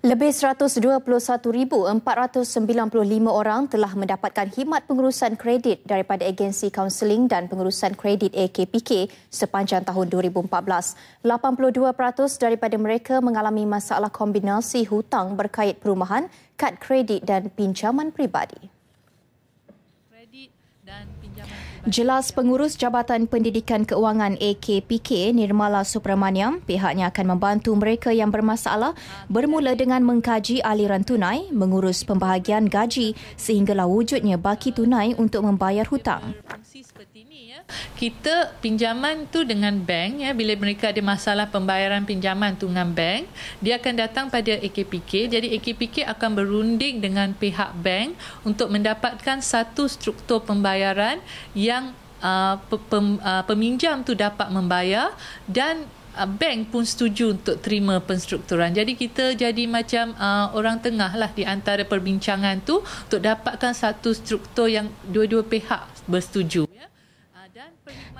Lebih 121,495 orang telah mendapatkan khidmat pengurusan kredit daripada agensi kaunseling dan pengurusan kredit AKPK sepanjang tahun 2014. 82% daripada mereka mengalami masalah kombinasi hutang berkait perumahan, kad kredit dan pinjaman peribadi. Jelas pengurus Jabatan Pendidikan Keuangan AKPK Nirmala Supramaniam, pihaknya akan membantu mereka yang bermasalah ha, bermula dengan mengkaji aliran tunai, mengurus pembahagian gaji sehinggalah wujudnya baki tunai untuk membayar hutang seperti ini ya. Kita pinjaman tu dengan bank ya bila mereka ada masalah pembayaran pinjaman tu dengan bank, dia akan datang pada AKPK. Jadi AKPK akan berunding dengan pihak bank untuk mendapatkan satu struktur pembayaran yang uh, pem, uh, peminjam tu dapat membayar dan uh, bank pun setuju untuk terima penstrukturan. Jadi kita jadi macam uh, orang tengah lah di antara perbincangan tu untuk dapatkan satu struktur yang dua-dua pihak bersetuju.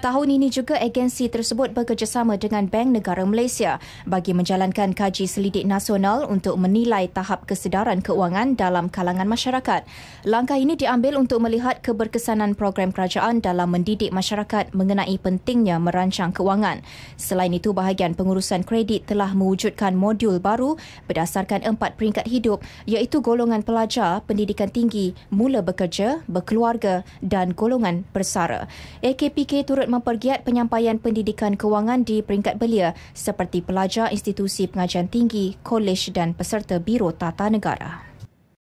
Tahun ini juga agensi tersebut bekerjasama dengan Bank Negara Malaysia bagi menjalankan kaji selidik nasional untuk menilai tahap kesedaran keuangan dalam kalangan masyarakat. Langkah ini diambil untuk melihat keberkesanan program kerajaan dalam mendidik masyarakat mengenai pentingnya merancang keuangan. Selain itu, bahagian pengurusan kredit telah mewujudkan modul baru berdasarkan empat peringkat hidup iaitu golongan pelajar, pendidikan tinggi, mula bekerja, berkeluarga dan golongan bersara. AKPK turut mempergiat penyampaian pendidikan kewangan di peringkat belia seperti pelajar institusi pengajian tinggi, kolej dan peserta biro tata negara.